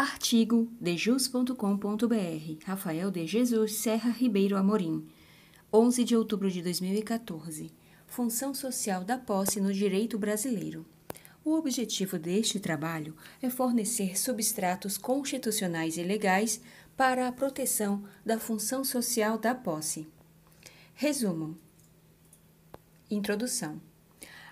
Artigo dejus.com.br Rafael de Jesus Serra Ribeiro Amorim 11 de outubro de 2014 Função social da posse no direito brasileiro o objetivo deste trabalho é fornecer substratos constitucionais e legais para a proteção da função social da posse. Resumo: Introdução.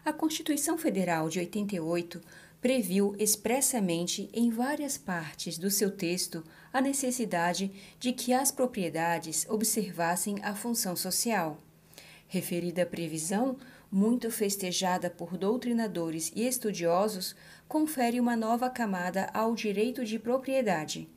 A Constituição Federal de 88 previu expressamente em várias partes do seu texto a necessidade de que as propriedades observassem a função social. Referida previsão, muito festejada por doutrinadores e estudiosos, confere uma nova camada ao direito de propriedade.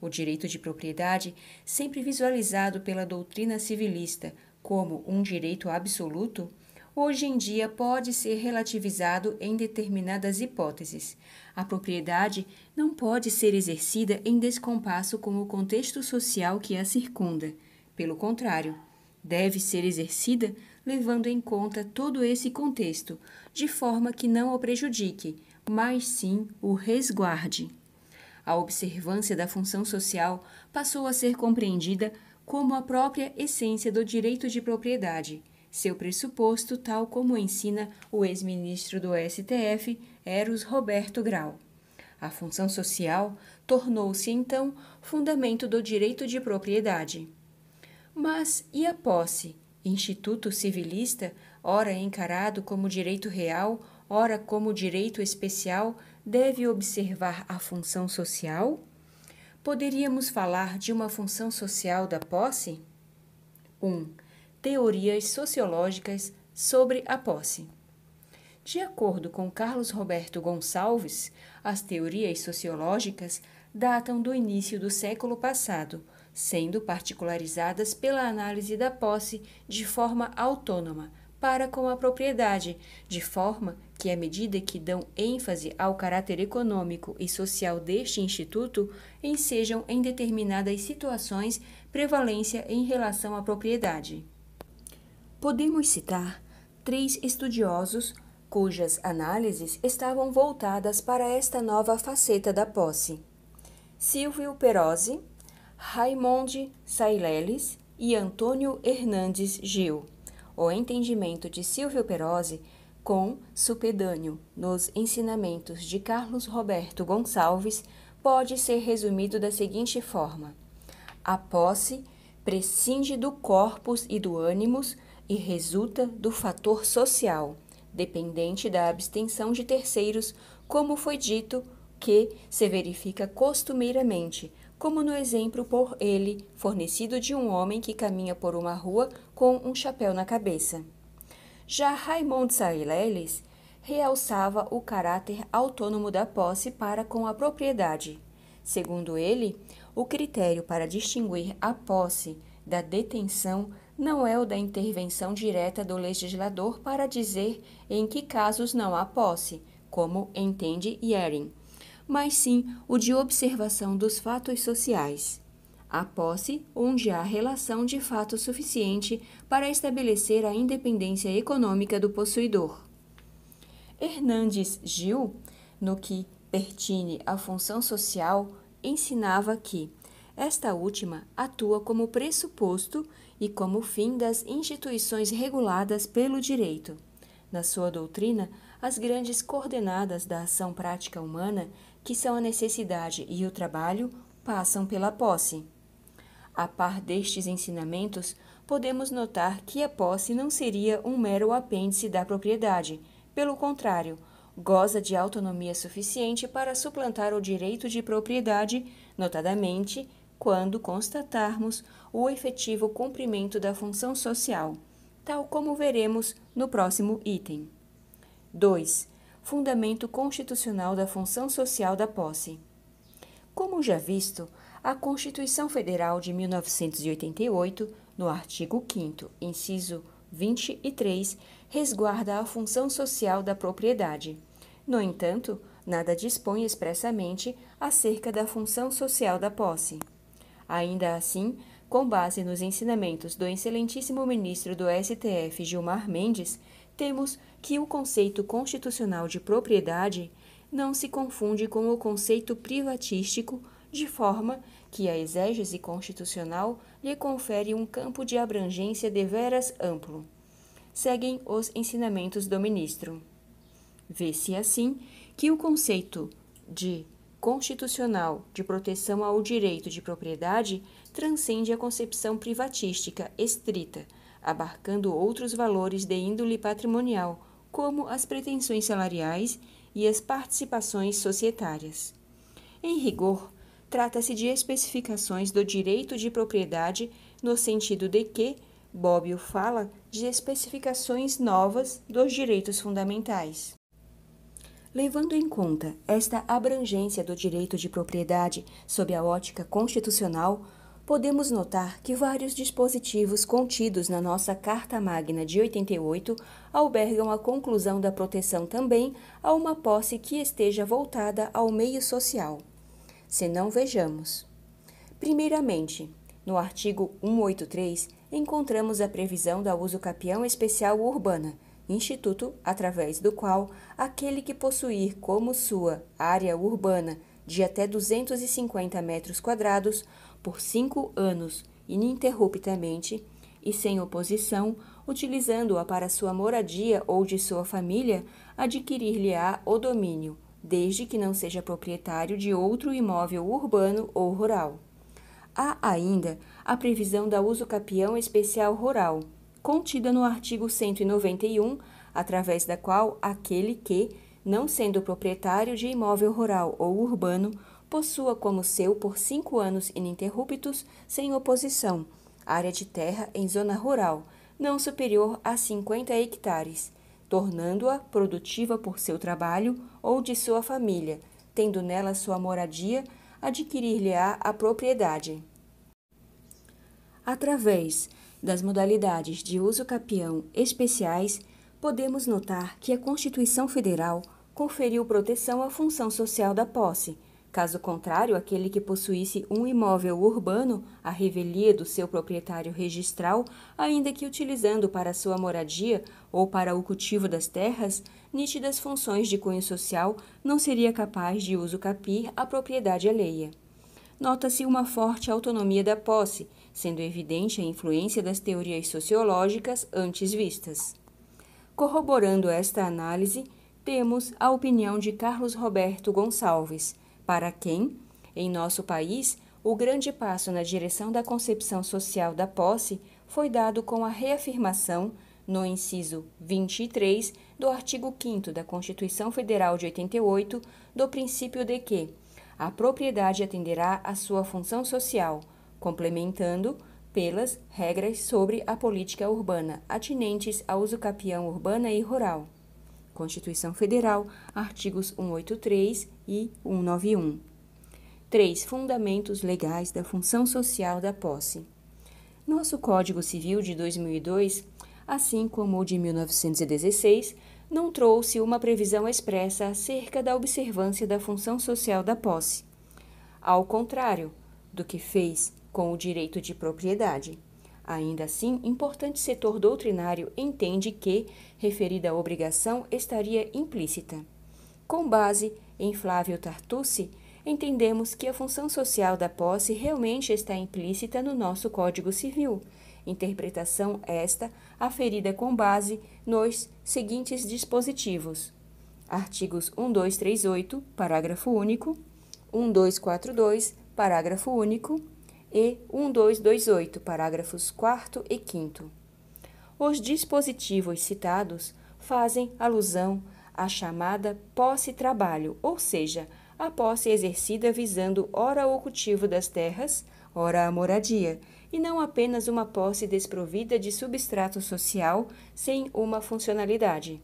O direito de propriedade, sempre visualizado pela doutrina civilista como um direito absoluto, hoje em dia pode ser relativizado em determinadas hipóteses. A propriedade não pode ser exercida em descompasso com o contexto social que a circunda. Pelo contrário, deve ser exercida levando em conta todo esse contexto, de forma que não o prejudique, mas sim o resguarde. A observância da função social passou a ser compreendida como a própria essência do direito de propriedade seu pressuposto, tal como ensina o ex-ministro do STF, Eros Roberto Grau. A função social tornou-se então fundamento do direito de propriedade. Mas e a posse, instituto civilista, ora encarado como direito real, ora como direito especial, deve observar a função social? Poderíamos falar de uma função social da posse? 1. Um, teorias sociológicas sobre a posse. De acordo com Carlos Roberto Gonçalves, as teorias sociológicas datam do início do século passado, sendo particularizadas pela análise da posse de forma autônoma para com a propriedade, de forma que, à medida que dão ênfase ao caráter econômico e social deste instituto, ensejam em determinadas situações prevalência em relação à propriedade podemos citar três estudiosos cujas análises estavam voltadas para esta nova faceta da posse: Silvio Perozzi, Raimonde Saileles e Antônio Hernandes Gil. O entendimento de Silvio Perozzi com Supedâneo nos ensinamentos de Carlos Roberto Gonçalves pode ser resumido da seguinte forma: a posse prescinde do corpus e do ânimos e resulta do fator social, dependente da abstenção de terceiros, como foi dito, que se verifica costumeiramente, como no exemplo por ele fornecido de um homem que caminha por uma rua com um chapéu na cabeça. Já Raymond Saileles realçava o caráter autônomo da posse para com a propriedade. Segundo ele, o critério para distinguir a posse da detenção não é o da intervenção direta do legislador para dizer em que casos não há posse, como entende Yering, mas sim o de observação dos fatos sociais. A posse, onde há relação de fato suficiente para estabelecer a independência econômica do possuidor. Hernandes Gil, no que pertine à função social, ensinava que esta última atua como pressuposto e como fim das instituições reguladas pelo direito. Na sua doutrina, as grandes coordenadas da ação prática humana, que são a necessidade e o trabalho, passam pela posse. A par destes ensinamentos, podemos notar que a posse não seria um mero apêndice da propriedade, pelo contrário, goza de autonomia suficiente para suplantar o direito de propriedade, notadamente quando constatarmos o efetivo cumprimento da função social, tal como veremos no próximo item. 2. Fundamento constitucional da função social da posse. Como já visto, a Constituição Federal de 1988, no artigo 5, inciso 23, resguarda a função social da propriedade. No entanto, nada dispõe expressamente acerca da função social da posse. Ainda assim, com base nos ensinamentos do excelentíssimo ministro do STF Gilmar Mendes, temos que o conceito constitucional de propriedade não se confunde com o conceito privatístico, de forma que a exégese constitucional lhe confere um campo de abrangência deveras amplo. Seguem os ensinamentos do ministro. Vê-se assim que o conceito de constitucional de proteção ao direito de propriedade transcende a concepção privatística estrita, abarcando outros valores de índole patrimonial, como as pretensões salariais e as participações societárias. Em rigor, trata-se de especificações do direito de propriedade no sentido de que Bobbio fala de especificações novas dos direitos fundamentais. Levando em conta esta abrangência do direito de propriedade sob a ótica constitucional, podemos notar que vários dispositivos contidos na nossa Carta Magna de 88 albergam a conclusão da proteção também a uma posse que esteja voltada ao meio social. Se não vejamos. Primeiramente, no artigo 183, encontramos a previsão da uso capião especial urbana, instituto através do qual aquele que possuir como sua área urbana de até 250 metros quadrados por cinco anos ininterruptamente e sem oposição, utilizando-a para sua moradia ou de sua família, adquirir-lhe-á o domínio, desde que não seja proprietário de outro imóvel urbano ou rural. Há ainda a previsão da uso capião especial rural, contida no artigo 191, através da qual aquele que, não sendo proprietário de imóvel rural ou urbano, possua como seu por cinco anos ininterruptos, sem oposição, área de terra em zona rural, não superior a 50 hectares, tornando-a produtiva por seu trabalho ou de sua família, tendo nela sua moradia, adquirir-lhe-á a propriedade. Através das modalidades de uso capião especiais, podemos notar que a Constituição Federal conferiu proteção à função social da posse. Caso contrário, aquele que possuísse um imóvel urbano, à revelia do seu proprietário registral, ainda que utilizando para sua moradia ou para o cultivo das terras, nítidas funções de cunho social, não seria capaz de uso capir à propriedade alheia. Nota-se uma forte autonomia da posse, sendo evidente a influência das teorias sociológicas antes vistas. Corroborando esta análise, temos a opinião de Carlos Roberto Gonçalves, para quem, em nosso país, o grande passo na direção da concepção social da posse foi dado com a reafirmação, no inciso 23 do artigo 5 da Constituição Federal de 88, do princípio de que a propriedade atenderá à sua função social complementando pelas regras sobre a política urbana atinentes ao uso capião urbana e rural. Constituição Federal, artigos 183 e 191. 3. Fundamentos legais da função social da posse. Nosso Código Civil de 2002, assim como o de 1916, não trouxe uma previsão expressa acerca da observância da função social da posse. Ao contrário do que fez com o direito de propriedade. Ainda assim, importante setor doutrinário entende que referida obrigação estaria implícita. Com base em Flávio Tartucci, entendemos que a função social da posse realmente está implícita no nosso Código Civil. Interpretação esta aferida com base nos seguintes dispositivos: artigos 1238, parágrafo único, 1242, parágrafo único, e 1228, parágrafos 4 e 5. Os dispositivos citados fazem alusão à chamada posse-trabalho, ou seja, a posse exercida visando ora o cultivo das terras, ora a moradia, e não apenas uma posse desprovida de substrato social sem uma funcionalidade.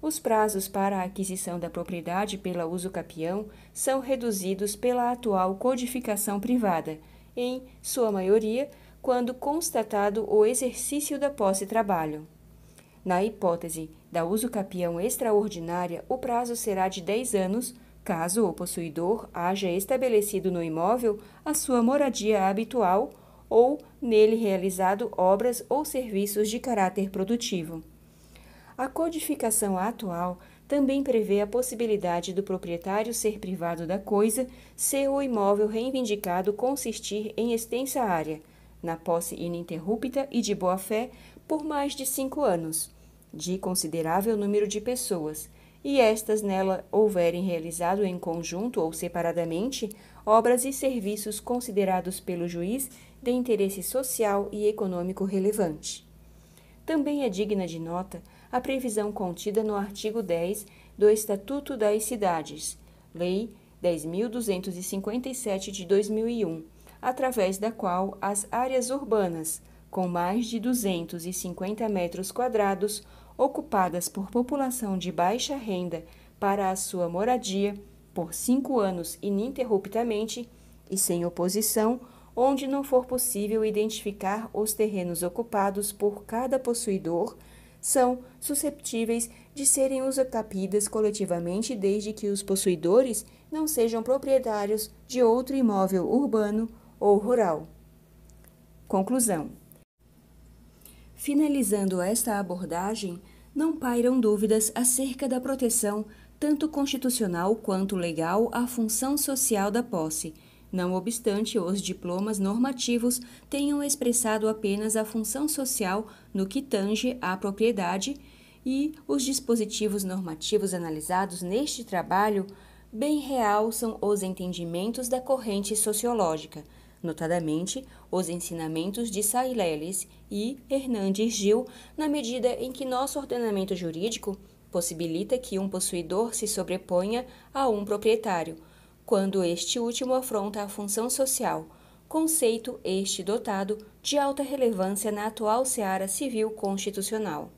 Os prazos para a aquisição da propriedade pela capião são reduzidos pela atual codificação privada, em sua maioria, quando constatado o exercício da posse-trabalho. Na hipótese da uso capião extraordinária, o prazo será de 10 anos, caso o possuidor haja estabelecido no imóvel a sua moradia habitual ou nele realizado obras ou serviços de caráter produtivo. A codificação atual também prevê a possibilidade do proprietário ser privado da coisa se o imóvel reivindicado consistir em extensa área, na posse ininterrupta e de boa-fé, por mais de cinco anos, de considerável número de pessoas, e estas nela houverem realizado em conjunto ou separadamente obras e serviços considerados pelo juiz de interesse social e econômico relevante. Também é digna de nota a previsão contida no artigo 10 do Estatuto das Cidades, Lei 10.257 de 2001, através da qual as áreas urbanas, com mais de 250 metros quadrados, ocupadas por população de baixa renda para a sua moradia, por cinco anos ininterruptamente e sem oposição, onde não for possível identificar os terrenos ocupados por cada possuidor são susceptíveis de serem usucapidas coletivamente desde que os possuidores não sejam proprietários de outro imóvel urbano ou rural. Conclusão: Finalizando esta abordagem, não pairam dúvidas acerca da proteção, tanto constitucional quanto legal, à função social da posse não obstante, os diplomas normativos tenham expressado apenas a função social no que tange à propriedade, e os dispositivos normativos analisados neste trabalho bem realçam os entendimentos da corrente sociológica, notadamente os ensinamentos de Saileles e Hernandes Gil, na medida em que nosso ordenamento jurídico possibilita que um possuidor se sobreponha a um proprietário quando este último afronta a função social, conceito este dotado de alta relevância na atual seara civil constitucional.